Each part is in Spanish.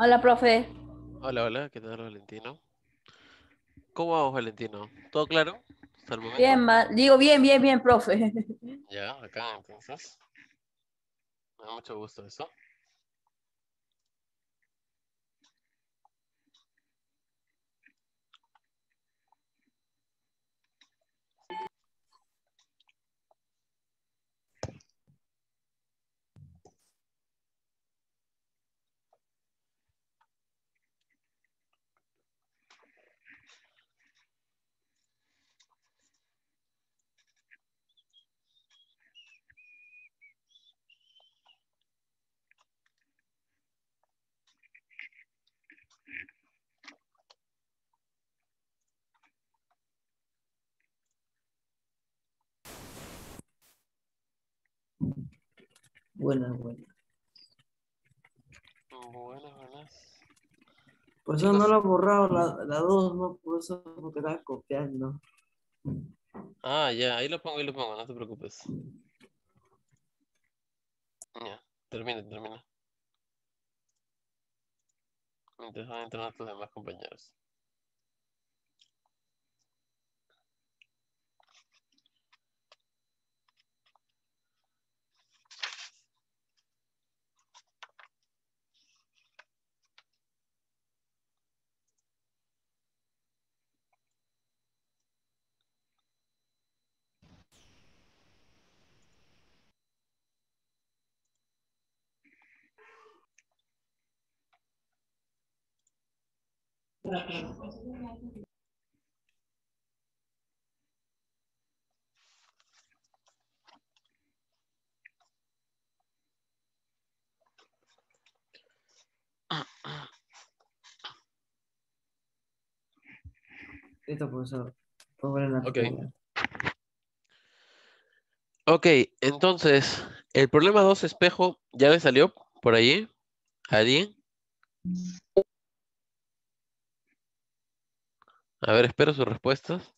Hola, profe. Hola, hola, ¿qué tal, Valentino? ¿Cómo vamos, Valentino? ¿Todo claro? Hasta Bien, digo bien, bien, bien, profe. Ya, acá entonces. Me da mucho gusto eso. buenas, buenas. Buenas, buenas. Por eso no lo he borrado, la, dos, ¿no? Por eso te la copiando. Ah, ya, ahí lo pongo, ahí lo pongo, no te preocupes. Ya, termina, termina. Mientras van a tus demás compañeros. ok. Ok, entonces, el problema 2 espejo ya le salió por allí. ¿Alguien? A ver, espero sus respuestas.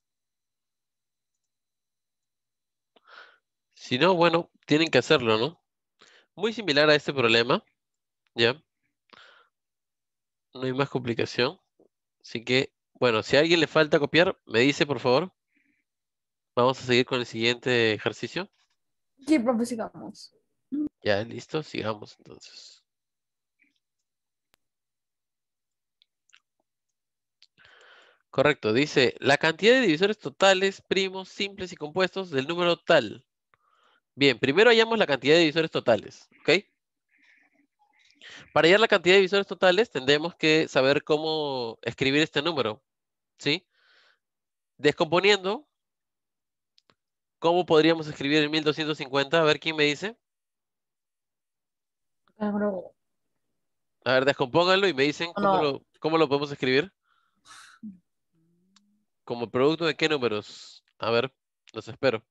Si no, bueno, tienen que hacerlo, ¿no? Muy similar a este problema, ¿ya? No hay más complicación. Así que, bueno, si a alguien le falta copiar, me dice, por favor. Vamos a seguir con el siguiente ejercicio. Sí, profe, sigamos. Ya, listo, sigamos entonces. Correcto, dice la cantidad de divisores totales, primos, simples y compuestos del número tal. Bien, primero hallamos la cantidad de divisores totales, ¿ok? Para hallar la cantidad de divisores totales tendremos que saber cómo escribir este número, ¿sí? Descomponiendo, ¿cómo podríamos escribir el 1250? A ver, ¿quién me dice? Ah, A ver, descompónganlo y me dicen cómo lo podemos escribir. ¿Como producto de qué números? A ver, los espero.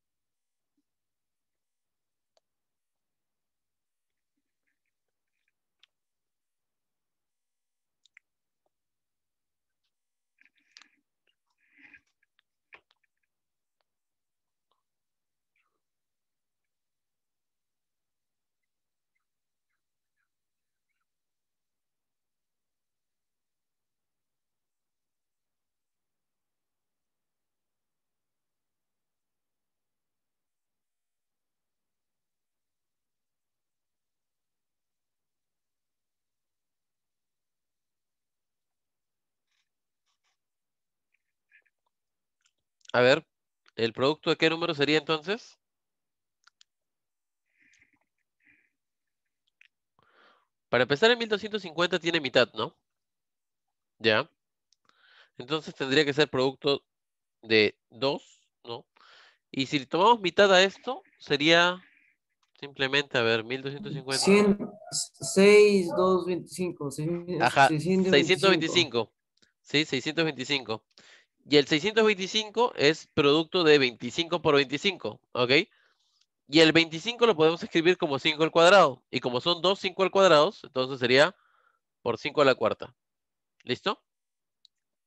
A ver, ¿el producto de qué número sería entonces? Para empezar, en 1250 tiene mitad, ¿no? Ya. Entonces tendría que ser producto de 2, ¿no? Y si tomamos mitad a esto, sería simplemente, a ver, 1250. 100, 6, 2, Ajá, 625. 625. Sí, 625. Y el 625 es producto de 25 por 25, ¿ok? Y el 25 lo podemos escribir como 5 al cuadrado. Y como son 2 5 al cuadrado, entonces sería por 5 a la cuarta. ¿Listo?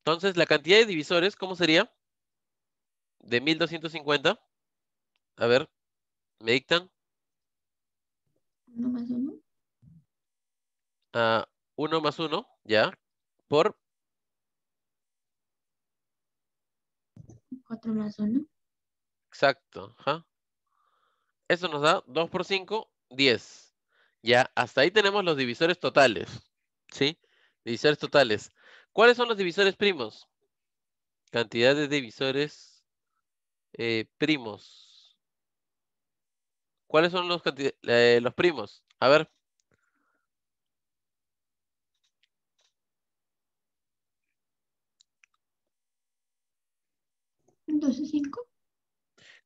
Entonces, la cantidad de divisores, ¿cómo sería? De 1250. A ver, ¿me dictan? ¿1 más uno? 1 ah, uno más uno, ya. Por 4 más 1. Exacto. Eso nos da 2 por 5, 10. Ya, hasta ahí tenemos los divisores totales. ¿Sí? Divisores totales. ¿Cuáles son los divisores primos? Cantidad de divisores eh, primos. ¿Cuáles son los, eh, los primos? A ver. 2 y 5?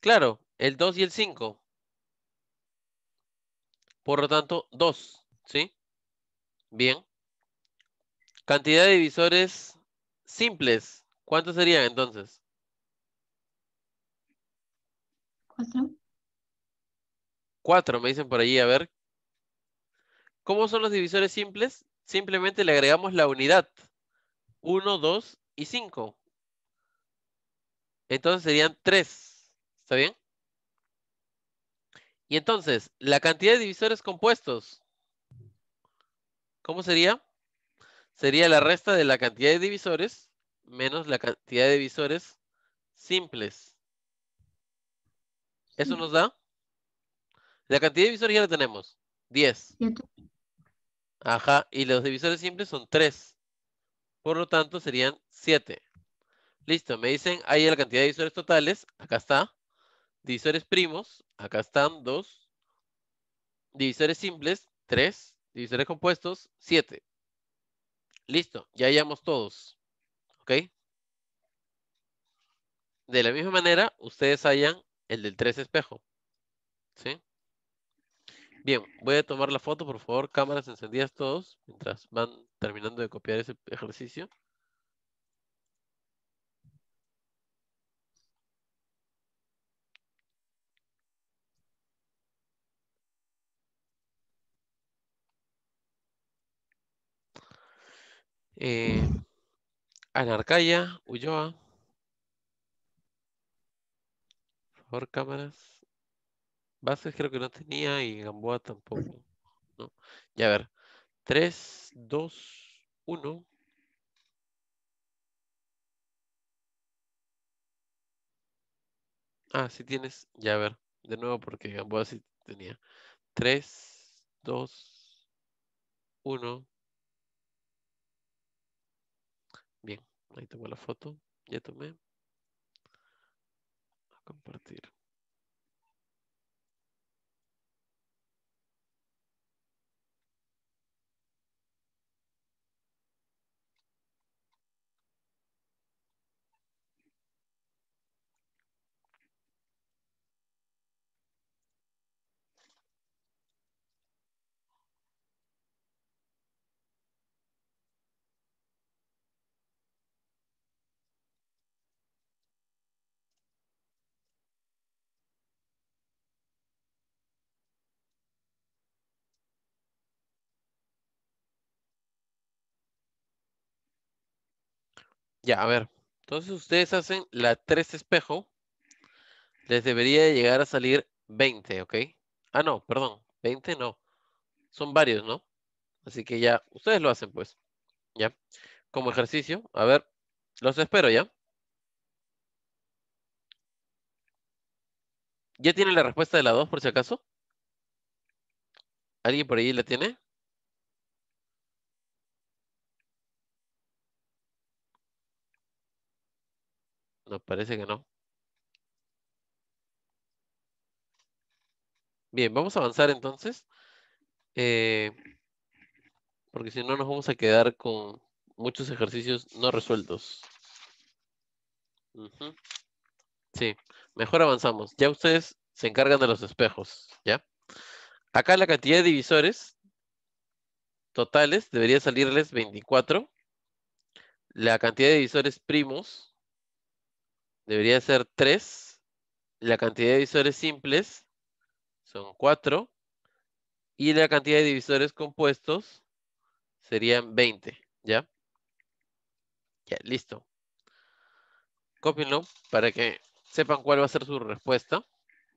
Claro, el 2 y el 5. Por lo tanto, 2, ¿sí? Bien. Cantidad de divisores simples. ¿Cuántos serían entonces? 4. 4, me dicen por allí, a ver. ¿Cómo son los divisores simples? Simplemente le agregamos la unidad. 1, 2 y 5. Entonces serían 3. ¿Está bien? Y entonces, la cantidad de divisores compuestos, ¿cómo sería? Sería la resta de la cantidad de divisores menos la cantidad de divisores simples. ¿Eso nos da? La cantidad de divisores ya la tenemos. 10. Ajá, y los divisores simples son 3. Por lo tanto, serían 7. Listo, me dicen ahí la cantidad de divisores totales. Acá está. Divisores primos. Acá están dos. Divisores simples, tres. Divisores compuestos, siete. Listo, ya hallamos todos. ¿Ok? De la misma manera, ustedes hallan el del tres espejo. ¿Sí? Bien, voy a tomar la foto, por favor. Cámaras encendidas todos, mientras van terminando de copiar ese ejercicio. Eh, Anarcaya, Ulloa. Por favor, cámaras. Bases creo que no tenía y Gamboa tampoco. No. Ya a ver. 3, 2, 1. Ah, sí tienes. Ya a ver. De nuevo porque Gamboa sí tenía. 3, 2, 1. Ahí tengo la foto, ya tomé. A compartir. Ya, a ver. Entonces ustedes hacen la 3 espejo. Les debería llegar a salir 20, ¿ok? Ah, no, perdón. 20 no. Son varios, ¿no? Así que ya, ustedes lo hacen pues. Ya. Como ejercicio. A ver, los espero ya. ¿Ya tienen la respuesta de la 2 por si acaso? ¿Alguien por ahí la tiene? parece que no. Bien, vamos a avanzar entonces. Eh, porque si no nos vamos a quedar con muchos ejercicios no resueltos. Sí, mejor avanzamos. Ya ustedes se encargan de los espejos, ¿ya? Acá la cantidad de divisores totales debería salirles 24. La cantidad de divisores primos debería ser 3. La cantidad de divisores simples son 4. Y la cantidad de divisores compuestos serían 20, ¿ya? Ya, listo. Cópienlo para que sepan cuál va a ser su respuesta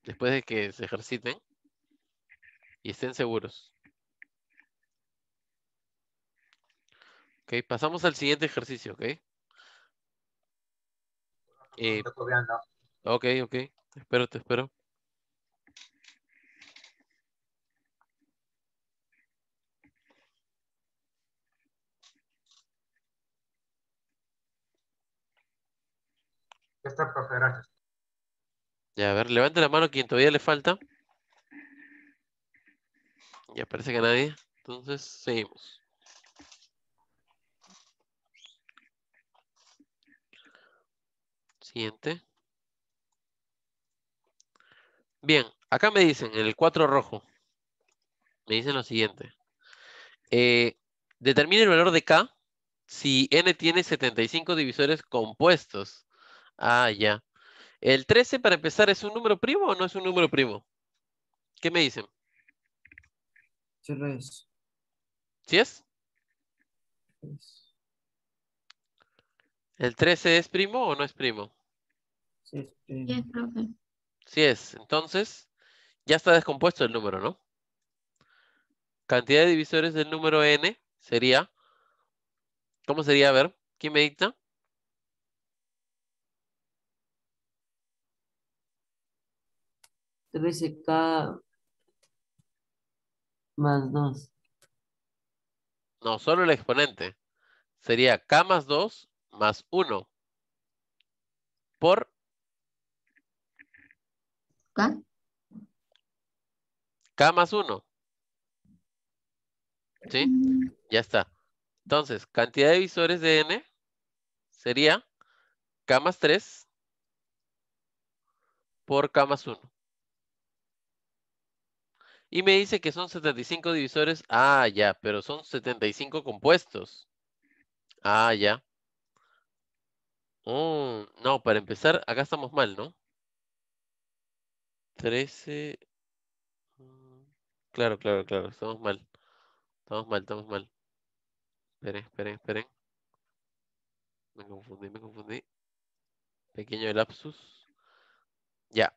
después de que se ejerciten y estén seguros. Ok, pasamos al siguiente ejercicio, ¿ok? Eh, ok, ok. espero, te espero. Ya está, profe, Ya, a ver, levante la mano quien todavía le falta. Ya parece que nadie. Entonces, seguimos. Siguiente. Bien, acá me dicen, en el 4 rojo, me dicen lo siguiente. Eh, determine el valor de K si N tiene 75 divisores compuestos. Ah, ya. ¿El 13 para empezar es un número primo o no es un número primo? ¿Qué me dicen? Sí es. ¿Sí es? ¿El 13 es primo o no es primo? Este... Sí, es. Entonces, ya está descompuesto el número, ¿no? Cantidad de divisores del número n sería... ¿Cómo sería? A ver, ¿quién me dicta? Debe k más 2. No, solo el exponente. Sería k más 2 más 1 por K. más 1. ¿Sí? Ya está. Entonces, cantidad de divisores de N sería K más 3 por K más 1. Y me dice que son 75 divisores. Ah, ya, pero son 75 compuestos. Ah, ya. Mm, no, para empezar, acá estamos mal, ¿no? 13. Ah, claro, claro, claro. Estamos mal. Estamos mal, estamos mal. Esperen, esperen, esperen. Me confundí, me confundí. Pequeño lapsus. Ya.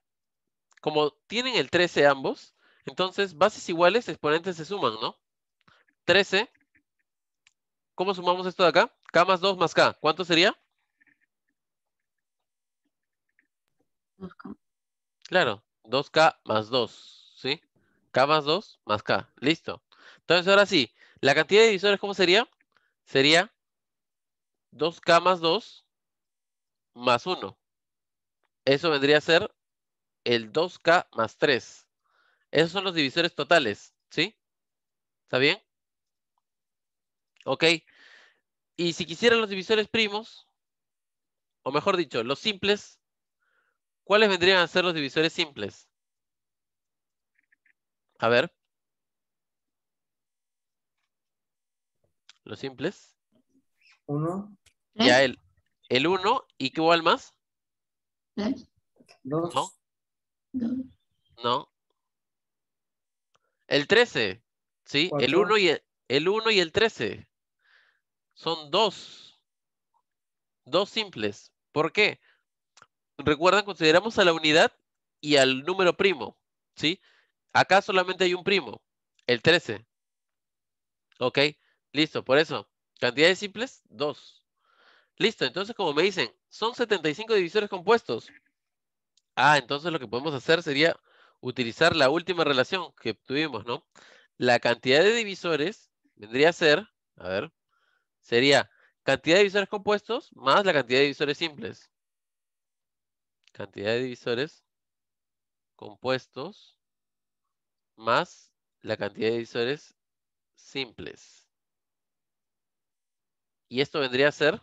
Como tienen el 13 ambos, entonces bases iguales, exponentes se suman, ¿no? 13. ¿Cómo sumamos esto de acá? K más 2 más K. ¿Cuánto sería? Claro, 2K más 2, ¿sí? K más 2 más K, listo. Entonces ahora sí, la cantidad de divisores, ¿cómo sería? Sería 2K más 2 más 1. Eso vendría a ser el 2K más 3. Esos son los divisores totales, ¿sí? ¿Está bien? Ok. Y si quisieran los divisores primos, o mejor dicho, los simples, ¿Cuáles vendrían a ser los divisores simples? A ver. ¿Los simples? Uno. Ya el, el ¿Y qué igual más? No. No. El 13. ¿Sí? El 1 y el, el 1 y el 13. Son dos. Dos simples. ¿Por qué? recuerdan, consideramos a la unidad y al número primo, ¿sí? Acá solamente hay un primo, el 13. ¿Ok? Listo, por eso. Cantidades simples, 2. Listo, entonces como me dicen, son 75 divisores compuestos. Ah, entonces lo que podemos hacer sería utilizar la última relación que tuvimos, ¿no? La cantidad de divisores vendría a ser, a ver, sería cantidad de divisores compuestos más la cantidad de divisores simples cantidad de divisores compuestos más la cantidad de divisores simples. Y esto vendría a ser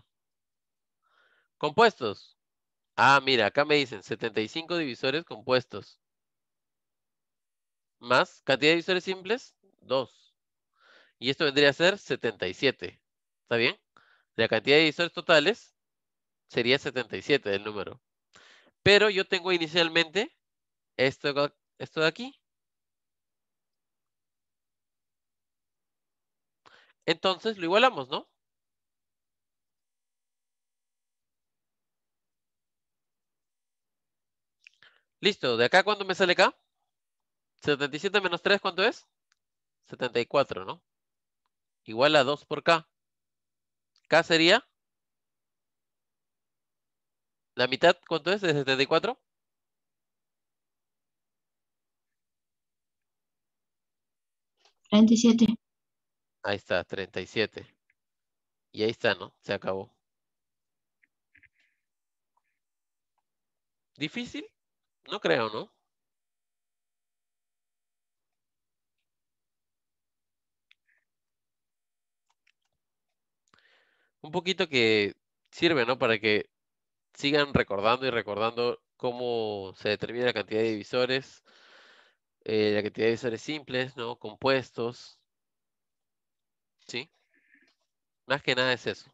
compuestos. Ah, mira, acá me dicen 75 divisores compuestos. Más cantidad de divisores simples, 2. Y esto vendría a ser 77. ¿Está bien? La cantidad de divisores totales sería 77 del número. Pero yo tengo inicialmente esto, esto de aquí. Entonces lo igualamos, ¿no? Listo, ¿de acá cuándo me sale acá? 77 menos 3, ¿cuánto es? 74, ¿no? Igual a 2 por K. K sería ¿La mitad cuánto es de 74? Treinta y siete. Ahí está, 37. Y ahí está, ¿no? Se acabó. ¿Difícil? No creo, ¿no? Un poquito que sirve, ¿no? Para que sigan recordando y recordando cómo se determina la cantidad de divisores, eh, la cantidad de divisores simples, ¿no? Compuestos. ¿Sí? Más que nada es eso.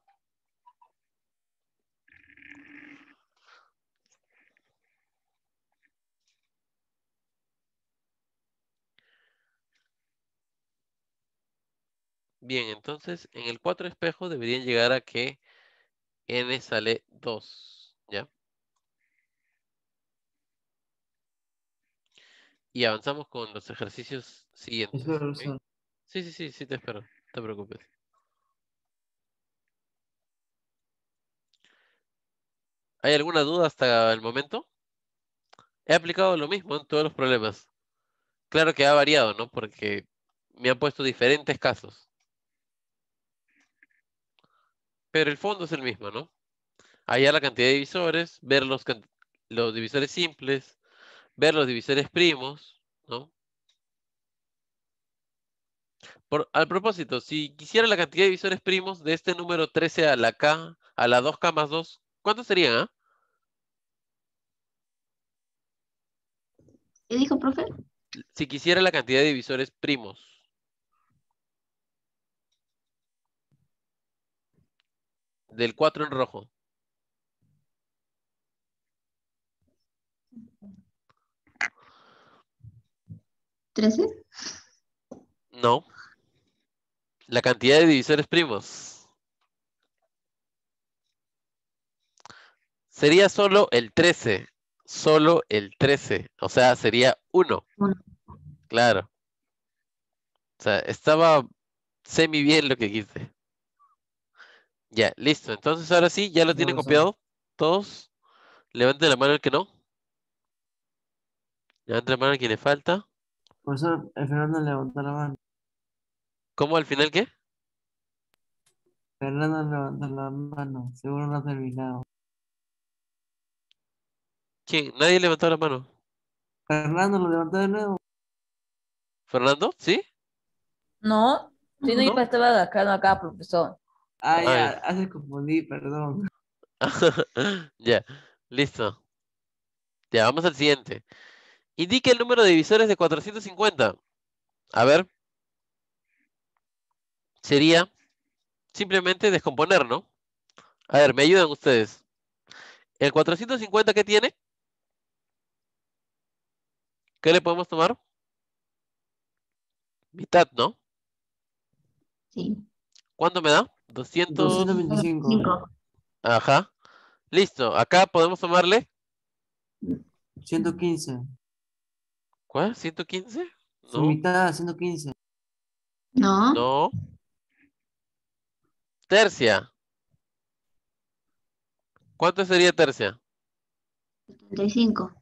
Bien, entonces en el cuatro espejo deberían llegar a que n sale 2. ¿Ya? Y avanzamos con los ejercicios siguientes. Sí, sí, sí, sí, te espero. No te preocupes. ¿Hay alguna duda hasta el momento? He aplicado lo mismo en todos los problemas. Claro que ha variado, ¿no? Porque me han puesto diferentes casos. Pero el fondo es el mismo, ¿no? hallar la cantidad de divisores, ver los, divisores simples, ver los divisores primos, ¿no? al propósito, si quisiera la cantidad de divisores primos de este número 13 a la K, a la 2K más 2, ¿cuántos serían? Ah? ¿Qué dijo, profe? Si quisiera la cantidad de divisores primos. Del 4 en rojo. ¿13? No. La cantidad de divisores primos. Sería solo el 13. Solo el 13. O sea, sería 1. Claro. O sea, estaba semi bien lo que quise. Ya, listo. Entonces, ahora sí, ¿ya lo tienen copiado? ¿Todos? Levanten la mano el que no. Levanten la mano el que le falta. Por eso el Fernando levantó la mano. ¿Cómo al final qué? Fernando levantó la mano, seguro no ha terminado. ¿Quién? ¿Nadie levantó la mano? Fernando lo levantó de nuevo. ¿Fernando? ¿Sí? No, si no, iba a estar acá, no acá, profesor. Ah, ya, ah, hace confundir, perdón. ya, listo. Ya, vamos al siguiente. Indique el número de divisores de 450. A ver. Sería simplemente descomponer, ¿no? A ver, me ayudan ustedes. ¿El 450 qué tiene? ¿Qué le podemos tomar? Mitad, ¿no? Sí. ¿Cuánto me da? 225. Ajá. Listo. Acá podemos tomarle 115. ¿Cuál? ¿115? No. No. No. Tercia. ¿Cuánto sería tercia? 75.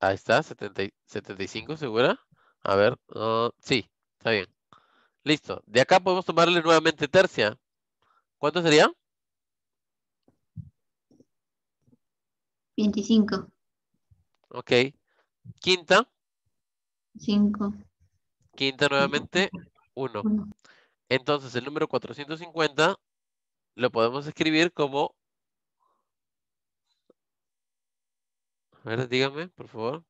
Ahí está, 75, ¿segura? A ver, ah, sí, está bien. Listo. De acá podemos tomarle nuevamente tercia. ¿Cuánto sería? 25. Ok. Quinta. 5 quinta nuevamente 1 entonces el número 450 lo podemos escribir como A ver dígame por favor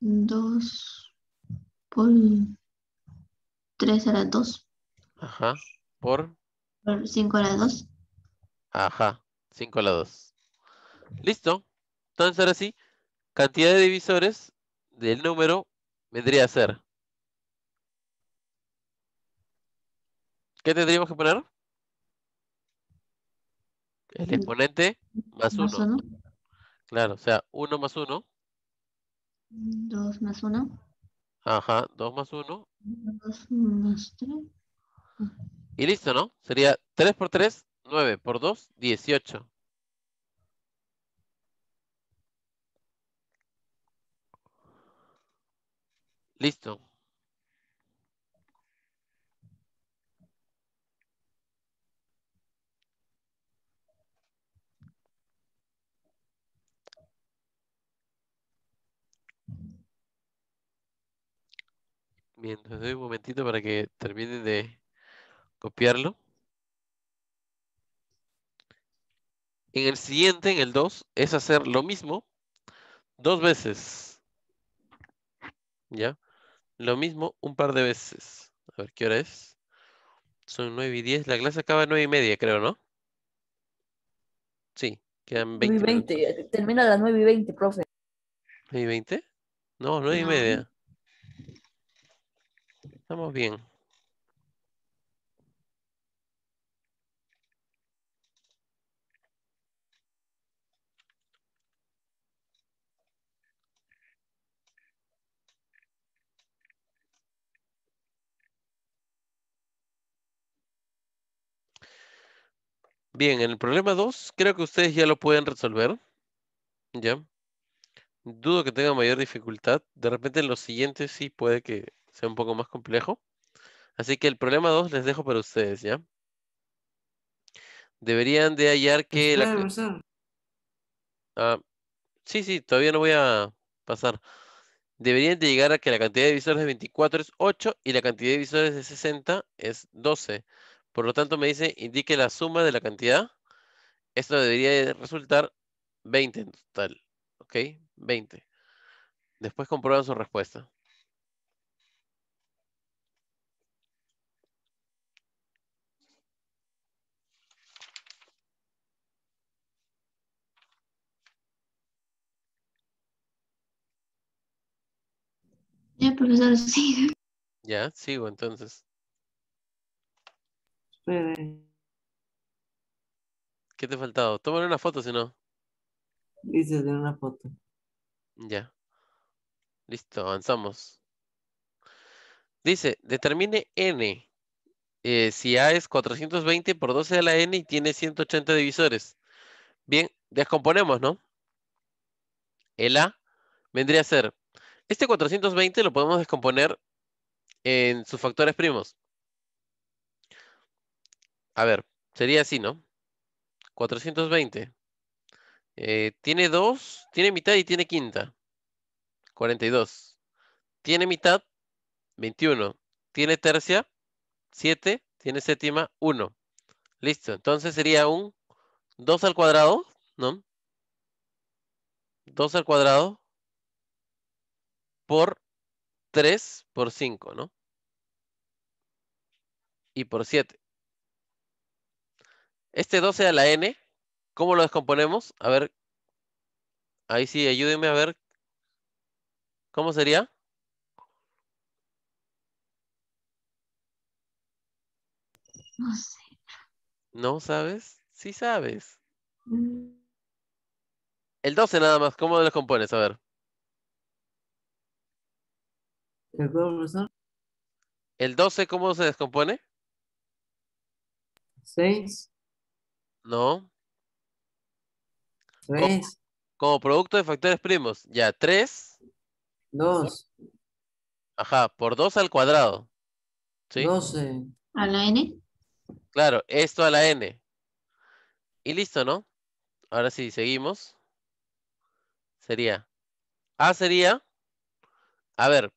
2 por 3 a dos por 5 grado 2 ajá 5 a la 2 Listo. Entonces ahora sí, cantidad de divisores del número vendría a ser. ¿Qué tendríamos que poner? El exponente más 1. Claro, o sea, 1 más 1. 2 más 1. Ajá, 2 más 1. 2 más 3. Y listo, ¿no? Sería 3 por 3, 9 por 2, 18. Listo. Bien, les doy un momentito para que terminen de copiarlo. En el siguiente, en el 2, es hacer lo mismo dos veces. ¿Ya? Lo mismo un par de veces. A ver, ¿qué hora es? Son 9 y 10. La clase acaba a 9 y media, creo, ¿no? Sí, quedan 20. 20. Minutos. Termina a las 9 y 20, profe. ¿9 y 20? No, 9 y media. Estamos bien. Bien, en el problema 2 creo que ustedes ya lo pueden resolver. Ya. Dudo que tenga mayor dificultad. De repente en los siguientes sí puede que sea un poco más complejo. Así que el problema 2 les dejo para ustedes, ¿ya? Deberían de hallar que... la... Ah, sí, sí, todavía no voy a pasar. Deberían de llegar a que la cantidad de divisores de 24 es 8 y la cantidad de divisores de 60 es 12. Por lo tanto, me dice, indique la suma de la cantidad. Esto debería resultar 20 en total. ¿Ok? 20. Después comprueban su respuesta. Ya, profesor, sí. Ya, sigo entonces. ¿Qué te ha faltado? Tómale una foto, si no. Dice, de una foto. Ya. Listo, avanzamos. Dice, determine n. Eh, si A es 420 por 12 de la n y tiene 180 divisores. Bien, descomponemos, ¿no? El A vendría a ser. Este 420 lo podemos descomponer en sus factores primos. A ver, sería así, ¿no? 420. Eh, tiene dos, tiene mitad y tiene quinta. 42. Tiene mitad, 21. Tiene tercia, 7. Tiene séptima, 1. Listo. Entonces sería un 2 al cuadrado, ¿no? 2 al cuadrado por 3 por 5, ¿no? Y por 7. Este 12 a la n, ¿cómo lo descomponemos? A ver, ahí sí, ayúdenme a ver. ¿Cómo sería? No sé. ¿No sabes? Sí sabes. Mm. El 12 nada más, ¿cómo lo descompones? A ver. ¿El 12? ¿El 12 cómo se descompone? 6. No. 3. como, producto de factores primos. Ya, 3. 2. Ajá, por 2 al cuadrado. ¿Sí? 12. ¿A la n? Claro, esto a la n. Y listo, ¿no? Ahora sí, seguimos. Sería. A sería. A ver,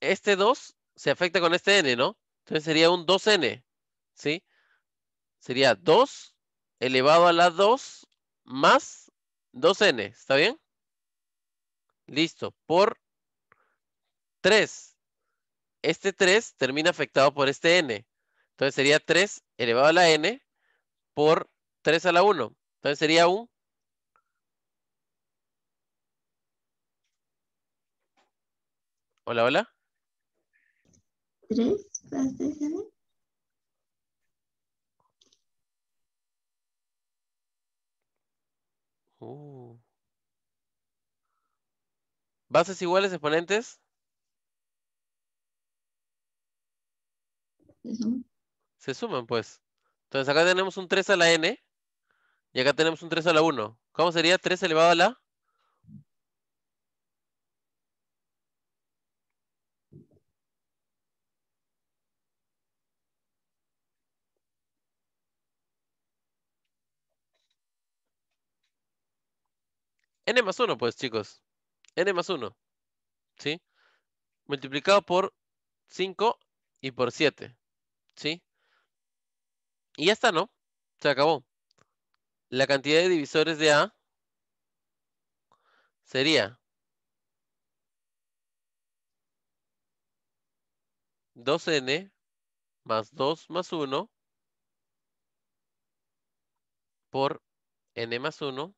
este 2 se afecta con este n, ¿no? Entonces sería un 2n. ¿Sí? Sería 2 elevado a la 2 más 2n, ¿está bien? Listo, por 3. Este 3 termina afectado por este n. Entonces sería 3 elevado a la n por 3 a la 1. Entonces sería un... Hola, hola. 3 más 3n. Bases iguales, exponentes. Se suman. pues. Entonces acá tenemos un 3 a la n y acá tenemos un 3 a la 1. ¿Cómo sería 3 elevado a la? n más 1, pues, chicos n más 1, ¿sí? Multiplicado por 5 y por 7, ¿sí? Y ya está, ¿no? Se acabó. La cantidad de divisores de A sería 2n más 2 más 1 por n más 1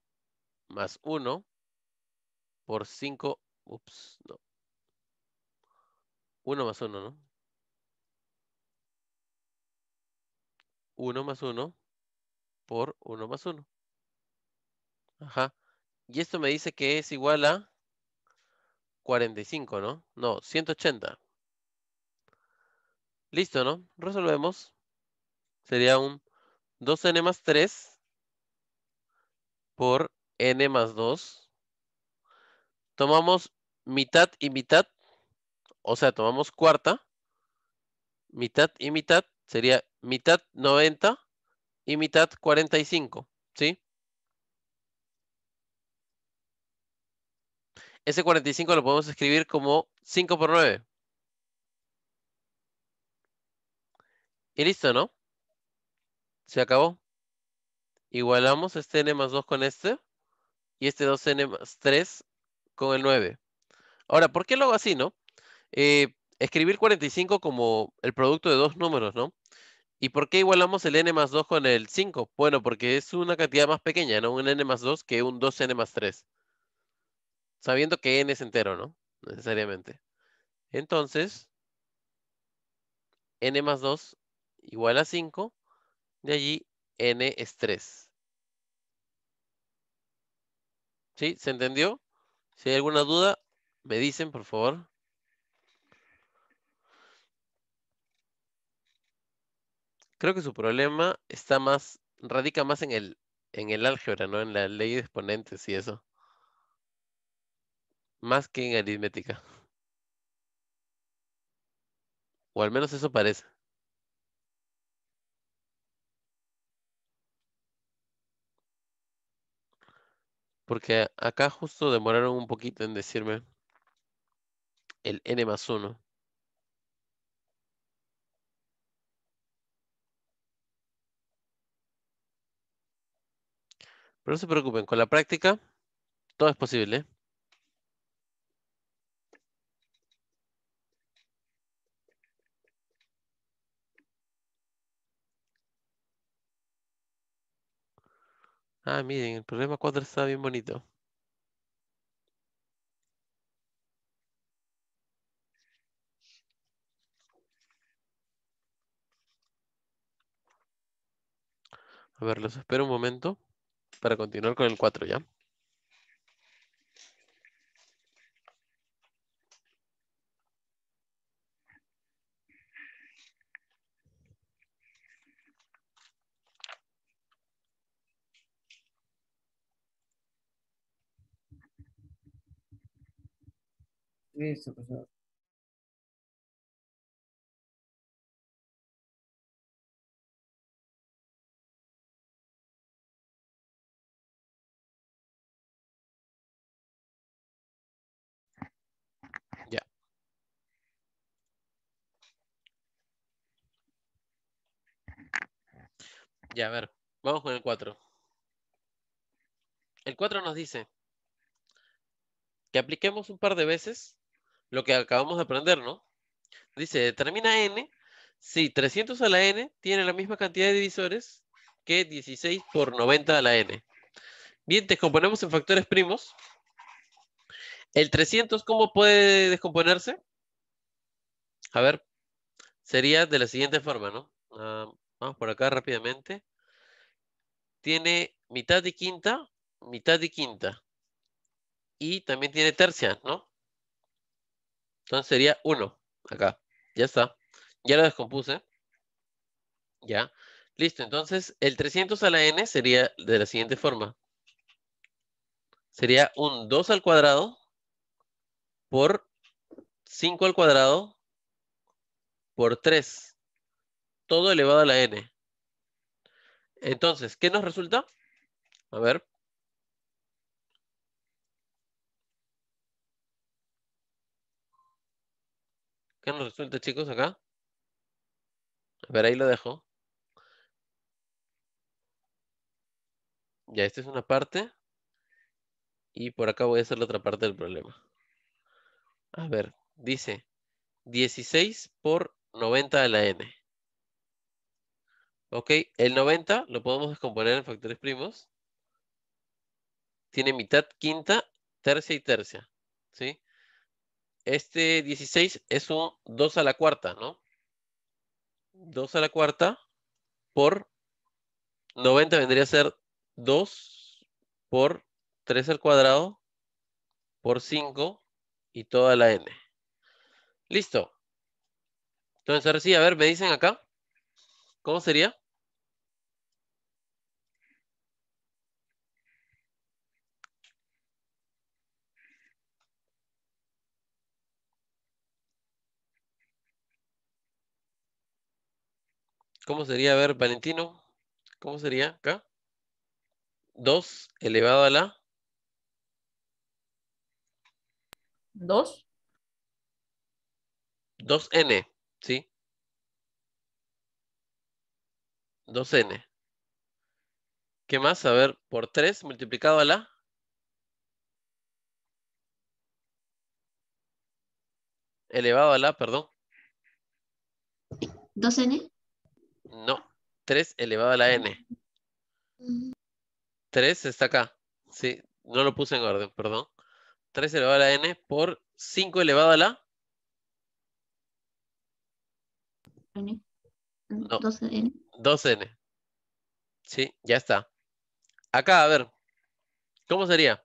más 1 por 5. Ups, no. 1 más 1, ¿no? 1 más 1 por 1 más 1. Ajá. Y esto me dice que es igual a 45, ¿no? No, 180. Listo, ¿no? Resolvemos. Sería un 2n más 3 por n más 2 tomamos mitad y mitad, o sea, tomamos cuarta, mitad y mitad, sería mitad 90 y mitad 45, ¿sí? Ese 45 lo podemos escribir como 5 por 9. Y listo, ¿no? Se acabó. Igualamos este n más 2 con este. Y este 2n más 3 con el 9. Ahora, ¿por qué lo hago así, no? Eh, escribir 45 como el producto de dos números, ¿no? ¿Y por qué igualamos el n más 2 con el 5? Bueno, porque es una cantidad más pequeña, ¿no? Un n más 2 que un 2n más 3. Sabiendo que n es entero, ¿no? Necesariamente. Entonces, n más 2 igual a 5. De allí, n es 3. ¿Sí? ¿Se entendió? Si hay alguna duda, me dicen, por favor. Creo que su problema está más, radica más en el, en el álgebra, ¿no? En la ley de exponentes y eso. Más que en aritmética. O al menos eso parece. Porque acá justo demoraron un poquito en decirme el n más 1. Pero no se preocupen, con la práctica todo es posible. ¿eh? Ah, miren, el problema 4 está bien bonito. A ver, los espero un momento para continuar con el 4 ya. Pues, ya. Ya, a ver, vamos con el 4. El 4 nos dice que apliquemos un par de veces lo que acabamos de aprender, ¿no? Dice, determina n si 300 a la n tiene la misma cantidad de divisores que 16 por 90 a la n. Bien, descomponemos en factores primos. ¿El 300 cómo puede descomponerse? A ver, sería de la siguiente forma, ¿no? Ah, vamos por acá rápidamente. Tiene mitad y quinta, mitad y quinta. Y también tiene tercia, ¿no? Entonces sería 1 acá. Ya está. Ya lo descompuse. Ya. Listo. Entonces el 300 a la n sería de la siguiente forma. Sería un 2 al cuadrado por 5 al cuadrado por 3. Todo elevado a la n. Entonces, ¿qué nos resulta? A ver. ¿Qué nos resulta, chicos, acá? A ver, ahí lo dejo. Ya, esta es una parte. Y por acá voy a hacer la otra parte del problema. A ver, dice 16 por 90 a la n. Ok, el 90 lo podemos descomponer en factores primos. Tiene mitad, quinta, tercia y tercia. ¿Sí? este 16 es 2 a la cuarta, ¿no? 2 a la cuarta por 90 vendría a ser 2 por 3 al cuadrado por 5 y toda la n. Listo. Entonces, ahora sí, a ver, me dicen acá, ¿cómo sería? ¿Cómo sería, a ver, Valentino? ¿Cómo sería acá? 2 elevado a la 2 2n, ¿sí? 2n. ¿Qué más? A ver, por 3 multiplicado a la elevado a la, perdón. 2n. No, 3 elevado a la n. 3 está acá. Sí, no lo puse en orden, perdón. 3 elevado a la n por 5 elevado a la... n 2n. Sí, ya está. Acá, a ver. ¿Cómo sería?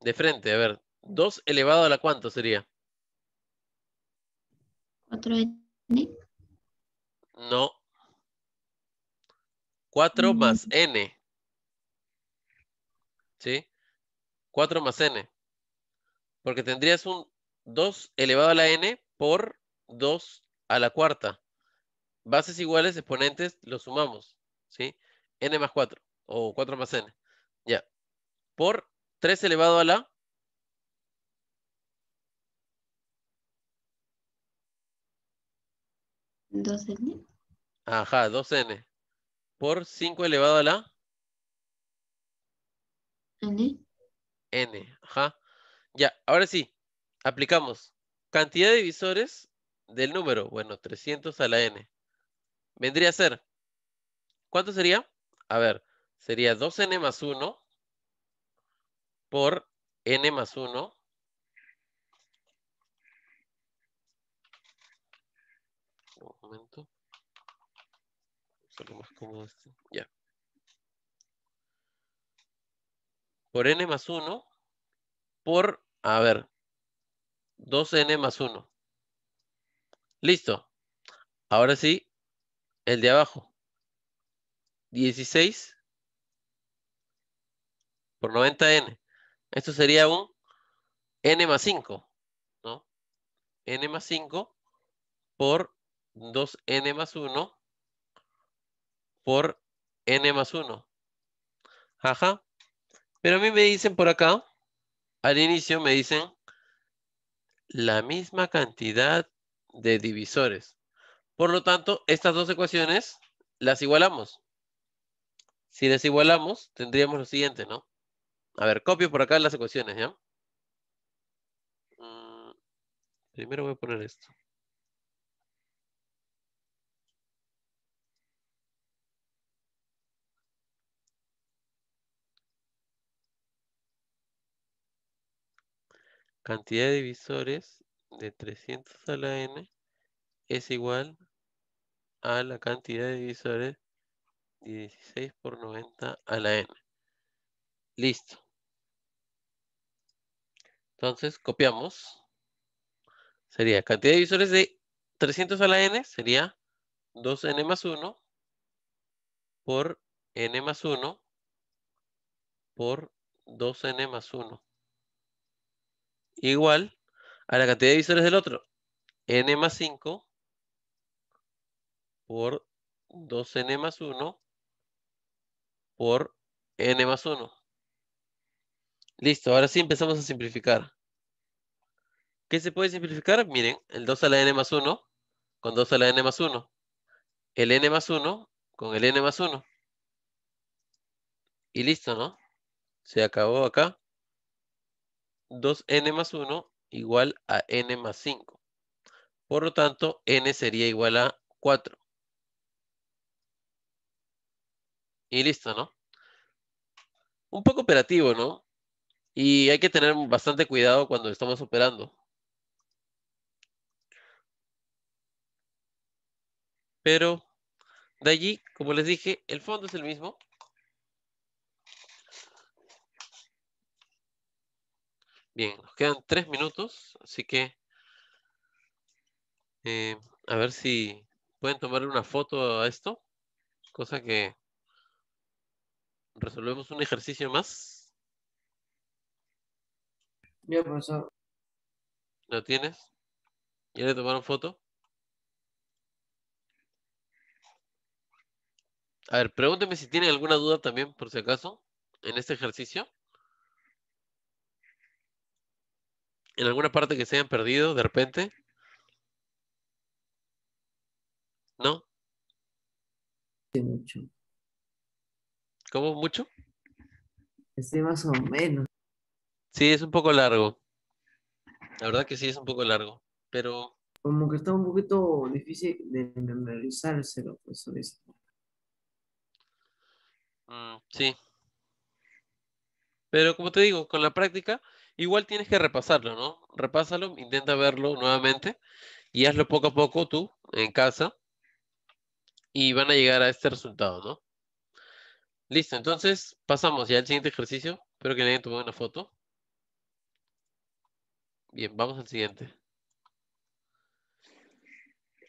De frente, a ver. 2 elevado a la cuánto sería? 4N. No. 4 más N. ¿Sí? 4 más N. Porque tendrías un 2 elevado a la N por 2 a la cuarta. Bases iguales, exponentes, lo sumamos. ¿Sí? N más 4. O 4 más N. Ya. Por 3 elevado a la 2n. Ajá, 2n. Por 5 elevado a la... N. N, ajá. Ya, ahora sí, aplicamos. Cantidad de divisores del número, bueno, 300 a la n. Vendría a ser, ¿cuánto sería? A ver, sería 2n más 1 por n más 1 Un este momento. Este. Por n más 1 por, a ver, 2n más 1. Listo. Ahora sí, el de abajo. 16 por 90n. Esto sería un n más 5, ¿no? n más 5 por 2n más 1 por n más 1. Ajá. Pero a mí me dicen por acá, al inicio me dicen la misma cantidad de divisores. Por lo tanto, estas dos ecuaciones las igualamos. Si las igualamos, tendríamos lo siguiente, ¿no? A ver, copio por acá las ecuaciones, ¿ya? Mm, primero voy a poner esto. cantidad de divisores de 300 a la n es igual a la cantidad de divisores 16 por 90 a la n. Listo. Entonces copiamos. Sería cantidad de divisores de 300 a la n sería 2n más 1 por n más 1 por 2n más 1 igual a la cantidad de divisores del otro. n más 5 por 2n más 1 por n más 1. Listo, ahora sí empezamos a simplificar. ¿Qué se puede simplificar? Miren, el 2 a la n más 1 con 2 a la n más 1. El n más 1 con el n más 1. Y listo, ¿no? Se acabó acá. 2n más 1 igual a n más 5. Por lo tanto, n sería igual a 4. Y listo, ¿no? Un poco operativo, ¿no? Y hay que tener bastante cuidado cuando estamos operando. Pero de allí, como les dije, el fondo es el mismo. Bien, nos quedan tres minutos, así que eh, a ver si pueden tomar una foto a esto, cosa que resolvemos un ejercicio más. Bien, profesor. ¿Lo tienes? ¿Quieres tomar una foto? A ver, pregúnteme si tienen alguna duda también, por si acaso, en este ejercicio. en alguna parte que se hayan perdido de repente? ¿No? Mucho. ¿Cómo mucho? Este más o menos. Sí, es un poco largo. La verdad que sí es un poco largo, pero... Como que está un poquito difícil de memorizárselo, pues eso mm, sí. Pero como te digo, con la práctica Igual tienes que repasarlo, ¿no? Repásalo, intenta verlo nuevamente y hazlo poco a poco tú en casa y van a llegar a este resultado, ¿no? Listo, entonces pasamos ya al siguiente ejercicio. Espero que le tome una foto. Bien, vamos al siguiente.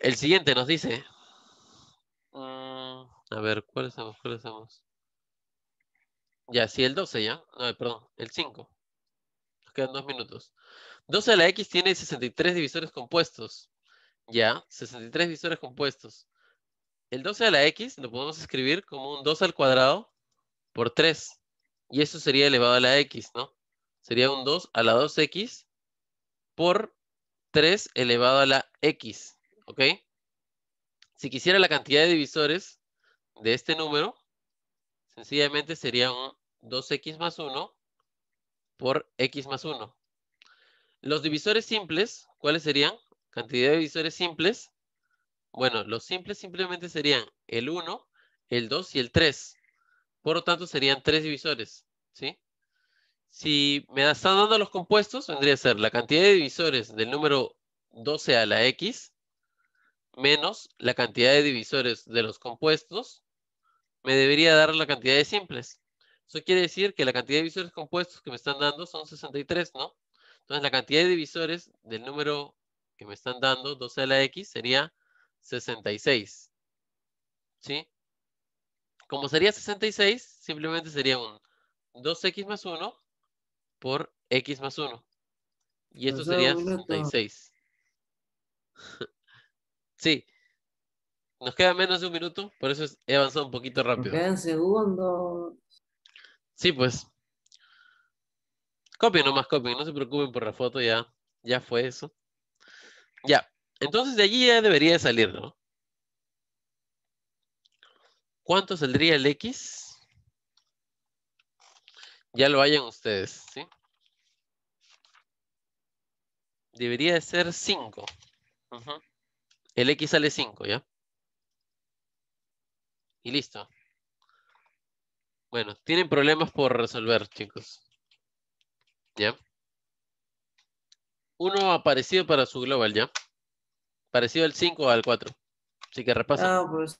El siguiente nos dice. Mm, a ver, ¿cuál estamos? ¿Cuál estamos? Ya, sí, el 12 ya. No, perdón, el 5 quedan dos minutos. 12 a la X tiene 63 divisores compuestos. Ya, 63 divisores compuestos. El 12 a la X lo podemos escribir como un 2 al cuadrado por 3. Y eso sería elevado a la X, ¿no? Sería un 2 a la 2X por 3 elevado a la X, ¿ok? Si quisiera la cantidad de divisores de este número, sencillamente sería un 2X más 1 por x más 1. Los divisores simples, ¿cuáles serían? Cantidad de divisores simples. Bueno, los simples simplemente serían el 1, el 2 y el 3. Por lo tanto, serían tres divisores. Si me están dando los compuestos, vendría a ser la cantidad de divisores del número 12 a la x menos la cantidad de divisores de los compuestos me debería dar la cantidad de simples. Eso quiere decir que la cantidad de divisores compuestos que me están dando son 63, ¿no? Entonces la cantidad de divisores del número que me están dando, 12 a la X, sería 66. ¿Sí? Como sería 66, simplemente sería un 2X más 1 por X más 1. Y esto pues sería 66. Sí. Nos queda menos de un minuto, por eso he avanzado un poquito rápido. quedan segundos. Sí, pues. Copien nomás, copien, no se preocupen por la foto, ya, ya fue eso. Ya, entonces de allí ya debería salir, ¿no? ¿Cuánto saldría el X? Ya lo hayan ustedes, ¿sí? Debería de ser 5. El X sale 5, ¿ya? Y listo. Bueno, tienen problemas por resolver, chicos. ¿Ya? Uno aparecido para su global, ¿ya? Parecido al 5 o al 4. Así que repasen. Ah, pues,